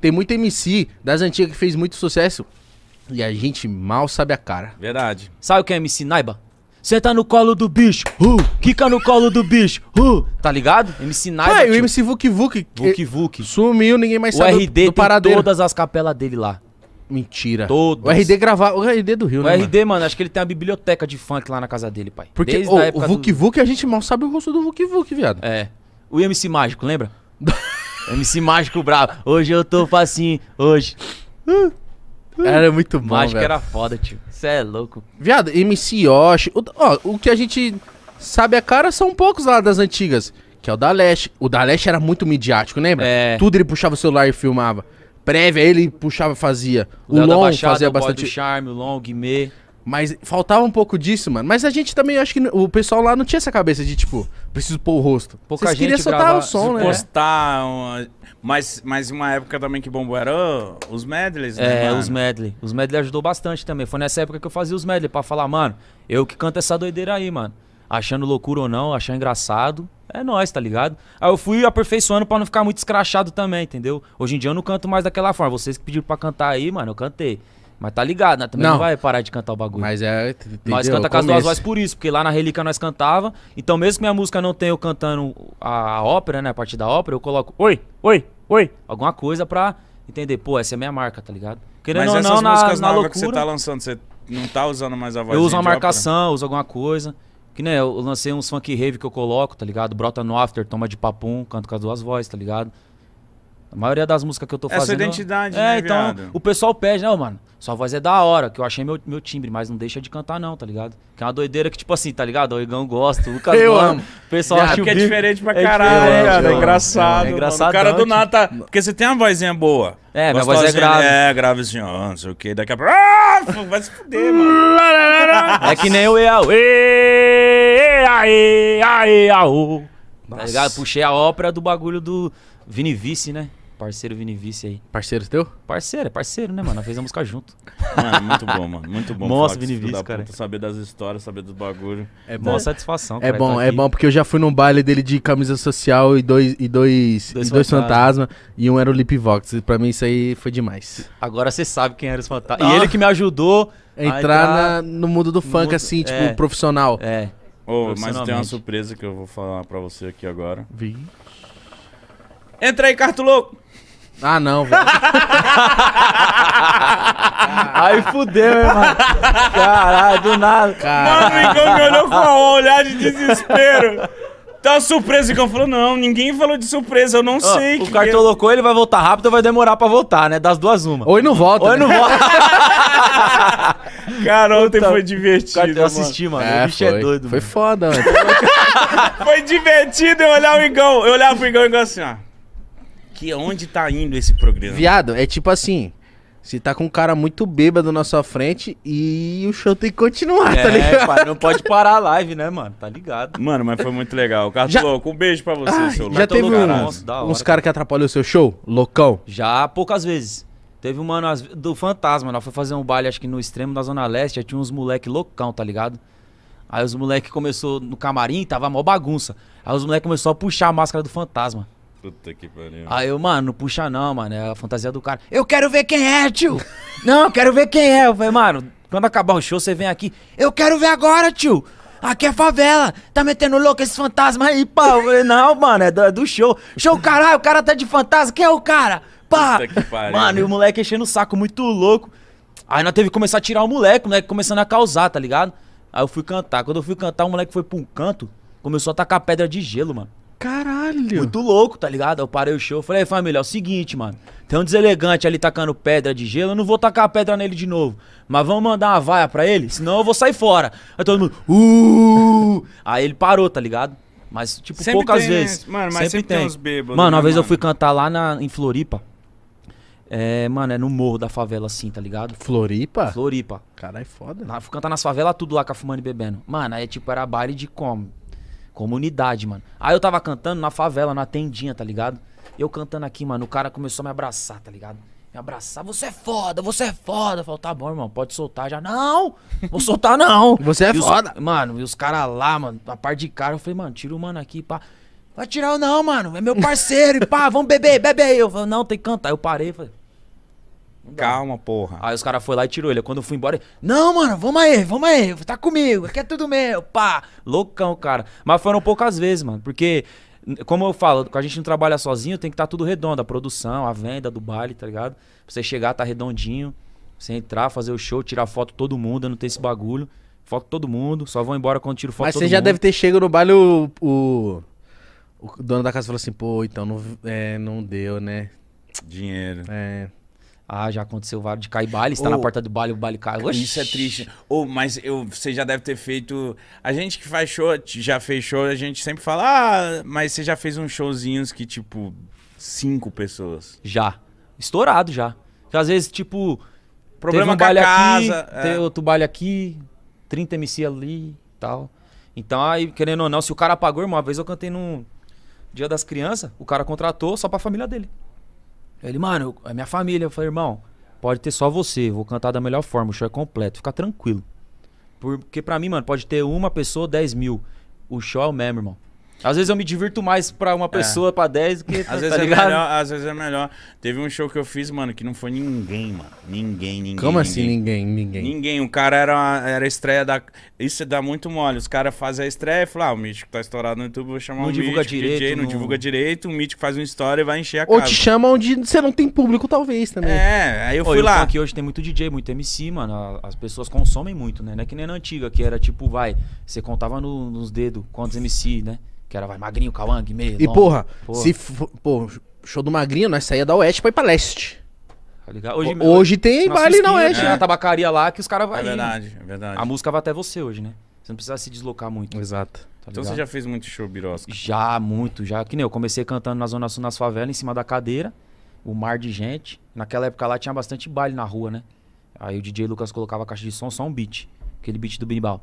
Tem muita MC das antigas que fez muito sucesso e a gente mal sabe a cara. Verdade. Sabe o que é MC Naiba? Você tá no colo do bicho, uh, quica no colo do bicho, uh, tá ligado? MC Naiba. É, o MC Vuk Vuk. Vuk Vuk. Sumiu, ninguém mais o sabe RD do, do paradeiro. todas as capelas dele lá. Mentira. Todos. O RD gravar O RD do Rio, o né? O RD, mano? mano? acho que ele tem uma biblioteca de funk lá na casa dele, pai. Porque o, o Vuk do... Vuk, a gente mal sabe o rosto do Vuk Vuk, viado. É. O MC Mágico, lembra? MC Mágico Bravo. Hoje eu tô facinho, hoje. Hum. Era muito bom, Mágico velho. era foda, tio. Você é louco. Viado, MC Yoshi. O, ó, o que a gente sabe a cara são poucos lá das antigas. Que é o da Leste. O da Leste era muito midiático, lembra? É. Tudo ele puxava o celular e filmava. Prévia, ele puxava fazia. O, o Long Baixada, fazia o bastante. O Charme, o Long, o Guimê. Mas faltava um pouco disso, mano. Mas a gente também, acho que o pessoal lá não tinha essa cabeça de, tipo, preciso pôr o rosto. Pouca Vocês queriam soltar grava, o som, né? Postar. Uma... Mas, mas uma época também que bombou era os medleys, né? É, mano? os medley. Os medley ajudou bastante também. Foi nessa época que eu fazia os medley pra falar, mano, eu que canto essa doideira aí, mano. Achando loucura ou não, achando engraçado. É nóis, tá ligado? Aí eu fui aperfeiçoando para não ficar muito escrachado também, entendeu? Hoje em dia eu não canto mais daquela forma. Vocês que pediram pra cantar aí, mano, eu cantei. Mas tá ligado, né? Também não. não, vai parar de cantar o bagulho. Mas é. Entendeu? Nós canta com as duas vozes por isso, porque lá na Relíquia nós cantava. Então, mesmo que minha música não tenha eu cantando a ópera, né? A parte da ópera, eu coloco oi, oi, oi. Alguma coisa pra entender, pô, essa é minha marca, tá ligado? Querendo Mas essas não, músicas na, na loucura, que você tá lançando, você não tá usando mais a voz Eu uso uma marcação, uso alguma coisa. Que nem né, eu lancei uns funk rave que eu coloco, tá ligado? Brota no after, toma de papum, canto com as duas vozes, tá ligado? A maioria das músicas que eu tô é fazendo. Essa fazendo. Essa identidade, é, né, então viado? o pessoal pede, não, né, mano, sua voz é da hora, que eu achei meu, meu timbre, mas não deixa de cantar, não, tá ligado? Que é uma doideira que, tipo assim, tá ligado? O Igão gosta, o Lucas eu mano, amo. O pessoal acha que é diferente pra é caralho, é, cara. É engraçado. É, é engraçado. O cara do nada tá. Porque você tem uma vozinha boa. É, minha voz é grave. É, grave assim, ó, não sei o quê. Daqui a pouco. Ah, vai se fuder, mano. é que nem o Eau. Aê, aê, aô. Tá ligado? Puxei a ópera do bagulho do Vini Vice, né? Parceiro Vinivice aí. Parceiro teu? Parceiro, é parceiro, né, mano? fez a música junto. Mano, muito bom, mano. Muito bom. Nossa, Vinivice, cara. Puta, saber das histórias, saber dos bagulho. É bom. Mó satisfação, é cara. Tá é bom, é bom, porque eu já fui num baile dele de camisa social e dois e dois, dois, e dois fantasmas. Fantasma, e um era o Lip Vox. Pra mim isso aí foi demais. Agora você sabe quem era os fantasmas. E ah. ele que me ajudou entrar, entrar na, no mundo do no funk, mundo, assim, tipo, é, profissional. É. Oh, mas tem uma surpresa que eu vou falar pra você aqui agora. Vixe. Entra aí, carto louco. Ah, não, velho. Aí fudeu, hein, mano. Caralho, do nada. Mano, o Igão me olhou com a olhar de desespero. Tá surpreso, Igão falou, não, ninguém falou de surpresa, eu não sei. O que cartão é. loucou, ele vai voltar rápido ou vai demorar pra voltar, né? Das duas, uma. Ou ele não volta. Ou ele né? não volta. Cara, ontem Puta, foi divertido. Cara, eu mano. assisti, mano. É, o bicho é foi, é doido. Foi mano. foda, mano. foi divertido eu olhar o Igão. Eu olhava pro Igão e Igão assim, ó que onde tá indo esse programa? Viado, é tipo assim. Se tá com um cara muito bêbado na sua frente e o show tem que continuar, tá é, tá ligado? Pai, não pode parar a live, né, mano? Tá ligado. Mano, mas foi muito legal. Carlos já... Louco, um beijo pra você, Ai, seu Já teve uns, uns caras que atrapalhou o seu show? Loucão? Já, poucas vezes. Teve um mano do Fantasma, nós foi fazer um baile, acho que no extremo da Zona Leste, já tinha uns moleque loucão, tá ligado? Aí os moleque começou no camarim, tava mó bagunça. Aí os moleque começou a puxar a máscara do Fantasma. Puta que pariu. Aí eu, mano, não puxa não, mano. É a fantasia do cara. Eu quero ver quem é, tio! não, eu quero ver quem é. Eu falei, mano, quando acabar o show, você vem aqui. Eu quero ver agora, tio! Aqui é favela, tá metendo louco esses fantasmas aí, pá. Eu falei, não, mano, é do, é do show. Show, caralho, o cara tá de fantasma, quem é o cara? Pá! Pariu, mano, e né? o moleque enchendo o saco muito louco. Aí nós teve que começar a tirar o moleque, o moleque começando a causar, tá ligado? Aí eu fui cantar. Quando eu fui cantar, o moleque foi pra um canto, começou a tacar pedra de gelo, mano. Caralho! Muito louco, tá ligado? Eu parei o show, falei, família, é o seguinte, mano. Tem um deselegante ali tacando pedra de gelo, eu não vou tacar a pedra nele de novo. Mas vamos mandar uma vaia pra ele, senão eu vou sair fora. Aí todo mundo, uh! Aí ele parou, tá ligado? Mas, tipo, sempre poucas tem, né? vezes. Mano, mas sempre, sempre tem. tem uns bêbados. Mano, uma né, vez mano? eu fui cantar lá na, em Floripa. É, mano, é no morro da favela, assim, tá ligado? Floripa? Floripa. Caralho, é foda. Lá, fui cantar nas favelas tudo lá, fumando e bebendo. Mano, aí, tipo, era baile de como? Comunidade, mano. Aí eu tava cantando na favela, na tendinha, tá ligado? Eu cantando aqui, mano, o cara começou a me abraçar, tá ligado? Me abraçar, você é foda, você é foda. Eu falo, tá bom, irmão, pode soltar já. Não, vou soltar não. você é e foda. Os, mano, e os caras lá, mano, a parte de cara, eu falei, mano, tira o mano aqui, pá. Vai tirar ou não, mano, é meu parceiro, e pá, vamos beber, bebe aí. Eu falei, não, tem que cantar. Eu parei, falei, Calma, porra. Aí os caras foram lá e tirou ele. Quando eu fui embora, ele, não, mano, vamos aí, vamos aí, tá comigo, aqui é tudo meu, pá. Loucão, cara. Mas foram poucas vezes, mano, porque, como eu falo, a gente não trabalha sozinho, tem que estar tá tudo redondo, a produção, a venda do baile, tá ligado? Pra você chegar, tá redondinho, você entrar, fazer o show, tirar foto todo mundo, não tenho esse bagulho. Foto todo mundo, só vão embora quando tiro foto Mas todo mundo. Mas você já deve ter chegado no baile o, o, o dono da casa falou assim, pô, então não, é, não deu, né? Dinheiro. É... Ah, já aconteceu vários de cair baile, está oh, na porta do baile, o baile cai. Oxi. Isso é triste. Ou, oh, mas eu, você já deve ter feito. A gente que faz show, já fez show, a gente sempre fala, ah, mas você já fez uns showzinhos que, tipo, cinco pessoas. Já. Estourado já. Porque às vezes, tipo, problema um baile casa, aqui, é. tem outro baile aqui, 30 MC ali tal. Então, aí, querendo ou não, se o cara pagou, irmão, uma vez eu cantei no Dia das Crianças, o cara contratou só pra família dele. Ele, mano, é minha família. Eu falei, irmão, pode ter só você, vou cantar da melhor forma, o show é completo, fica tranquilo. Porque pra mim, mano, pode ter uma pessoa, 10 mil. O show é o mesmo, irmão. Às vezes eu me divirto mais pra uma é. pessoa, é. pra 10 que. Às, tá vezes É melhor, às vezes é melhor. Teve um show que eu fiz, mano, que não foi ninguém, mano. Ninguém, ninguém. Como assim ninguém. assim ninguém? Ninguém. Ninguém. O cara era, era a estreia da. Isso dá muito mole. Os caras fazem a estreia e falam, ah, o Mítico tá estourado no YouTube, vou chamar não divulga Mítico, direito, DJ, não, não divulga direito. O Mítico faz uma história e vai encher a casa. Ou te chama onde você não tem público, talvez também. É, aí eu fui Ô, lá. Aqui hoje tem muito DJ, muito MC, mano. As pessoas consomem muito, né? Não é que nem na antiga, que era tipo, vai, você contava no, nos dedos quantos MC, né? Que era vai Magrinho, Cauã, meio. E porra, porra, se for, pô, show do Magrinho, nós saía da Oeste pra ir pra Leste. Tá ligado? Hoje, hoje tem baile na Oeste. Né? É. Na tabacaria lá que os caras vão. É verdade, é verdade. A música vai até você hoje, né? Você não precisa se deslocar muito. Exato. Tá então você já fez muito show, Birosca? Já, muito, já. Que nem eu comecei cantando na Zona Sul, nas favelas, em cima da cadeira. O mar de gente. Naquela época lá tinha bastante baile na rua, né? Aí o DJ Lucas colocava a caixa de som, só um beat. Aquele beat do Bimbal.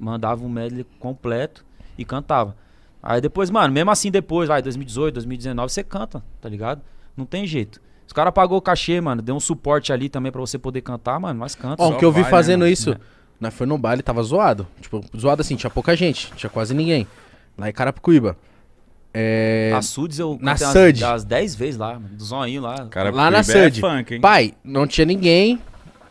Mandava um medley completo e cantava. Aí depois, mano, mesmo assim depois, vai, 2018, 2019, você canta, tá ligado? Não tem jeito. Os caras pagou o cachê, mano, deu um suporte ali também para você poder cantar, mano, mas canta. Ó, o que eu vi vai, né, fazendo né, isso, né? foi no baile, tava zoado. Tipo, zoado assim, tinha pouca gente, tinha quase ninguém. Lá em Carapicuíba. É... A Suds eu na SUD. As 10 vezes lá, do zoninho lá. lá na SUD. É funk, hein? Pai, não tinha ninguém,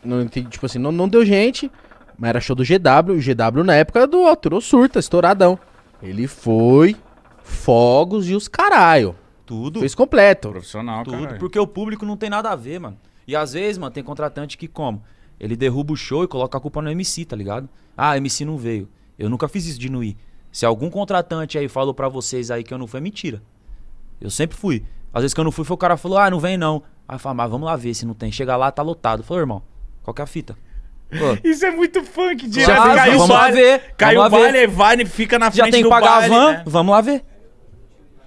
não, tipo assim, não, não deu gente, mas era show do GW. O GW na época do Alturou Surta, estouradão. Ele foi, fogos e os caralho. Tudo. Fez completo. Profissional, Tudo, caralho. porque o público não tem nada a ver, mano. E às vezes, mano, tem contratante que como? Ele derruba o show e coloca a culpa no MC, tá ligado? Ah, MC não veio. Eu nunca fiz isso de não ir. Se algum contratante aí falou para vocês aí que eu não fui, é mentira. Eu sempre fui. Às vezes que eu não fui, foi o cara falou, ah, não vem não. Aí fala, mas vamos lá ver se não tem. Chega lá, tá lotado. Falou, irmão, qual que é a fita? Pô. Isso é muito funk, direto. Claro, caiu vamos lá ver. Caiu o vale, ver. É vale, fica na frente Já tem que pagar vale, a van, né? vamos lá ver.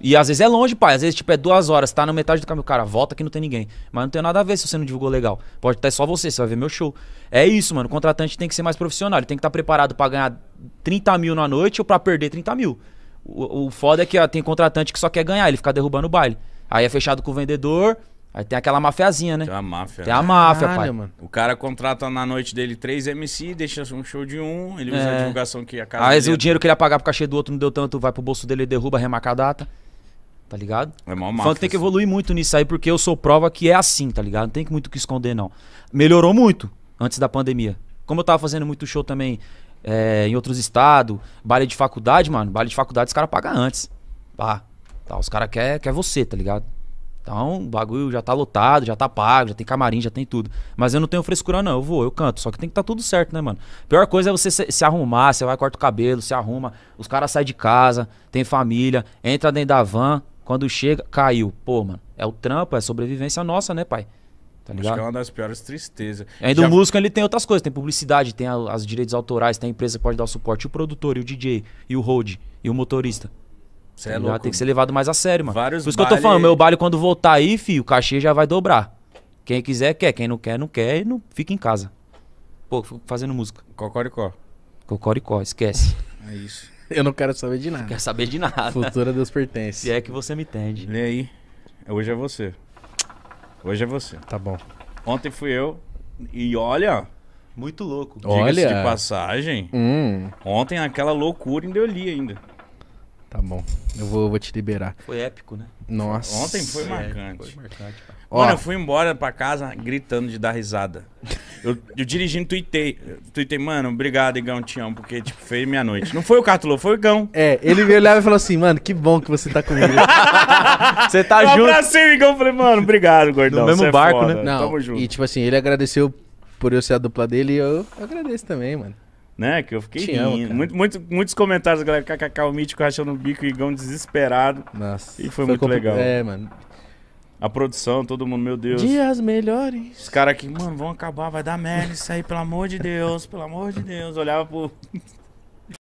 E às vezes é longe, pai. Às vezes, tipo, é duas horas, tá na metade do caminho. Cara, volta que não tem ninguém. Mas não tem nada a ver se você não divulgou legal. Pode estar só você, você vai ver meu show. É isso, mano. O contratante tem que ser mais profissional. Ele tem que estar tá preparado para ganhar 30 mil na noite ou para perder 30 mil. O, o foda é que ó, tem contratante que só quer ganhar, ele fica derrubando o baile. Aí é fechado com o vendedor, Aí tem aquela mafiazinha, né? Tem a máfia. Tem a máfia, Caralho, pai. Mano. O cara contrata na noite dele três MC, deixa um show de um, ele usa é. a divulgação que a casa. Aí dele... o é dinheiro que ele ia pagar pro cachê do outro não deu tanto, vai pro bolso dele, derruba, remarca a data. Tá ligado? É mal máfia. Funk tem que assim. evoluir muito nisso aí, porque eu sou prova que é assim, tá ligado? Não tem muito o que esconder, não. Melhorou muito antes da pandemia. Como eu tava fazendo muito show também é, em outros estados, baile de faculdade, mano, baile de faculdade os caras pagam antes. Pá. Tá, os caras querem quer você, tá ligado? Então, o bagulho já tá lotado, já tá pago, já tem camarim, já tem tudo. Mas eu não tenho frescura, não. Eu vou, eu canto. Só que tem que tá tudo certo, né, mano? Pior coisa é você se, se arrumar, você vai, corta o cabelo, se arruma. Os caras saem de casa, tem família, entra dentro da van. Quando chega, caiu. Pô, mano, é o trampo, é sobrevivência nossa, né, pai? Tá ligado? Acho que é uma das piores tristezas. É, e ainda Já... o músico ele tem outras coisas, tem publicidade, tem a, as direitos autorais, tem a empresa que pode dar o suporte, e o produtor, e o DJ, e o road, e o motorista. Cê é tá louco. Tem que ser levado mais a sério, mano. Vários Por isso baile... que eu tô falando, meu baile quando voltar aí, filho, o cachê já vai dobrar. Quem quiser, quer. Quem não quer, não quer e não fica em casa. Pô, fazendo música. Cocoricó. Cocoricó, esquece. É isso. Eu não quero saber de nada. Não quero saber de nada. Futura Deus pertence. Se é que você me entende. Lê aí. Hoje é você. Hoje é você. Tá bom. Ontem fui eu e olha... Muito louco. Olha. de passagem. Hum. Ontem aquela loucura ainda eu li ainda. Tá bom. Eu vou, vou te liberar. Foi épico, né? Nossa. Ontem foi é, marcante. Foi marcante Ó, Mano, eu fui embora pra casa gritando de dar risada. Eu, eu dirigindo, tuitei. Tuitei, mano, obrigado, Igão, te amo, porque tipo, fez minha noite. Não foi o Cátulo, foi o Igão. É, ele me olhava e falou assim, mano, que bom que você tá comigo. você tá eu junto. Eu abracei o Igão falei, mano, obrigado, gordão. No mesmo é barco, é né? Não, Tamo junto. E tipo assim, ele agradeceu por eu ser a dupla dele e eu agradeço também, mano né? Que eu fiquei rindo. Amo, muito, muito, muitos comentários, galera. KKK, o Mítico rachando o bico e Igão desesperado. Nossa. E foi, foi muito compl... legal. É, mano. A produção, todo mundo, meu Deus. Dias melhores. Os caras aqui, mano, vão acabar, vai dar merda isso aí, pelo amor de Deus, pelo amor de Deus. Olhava pro,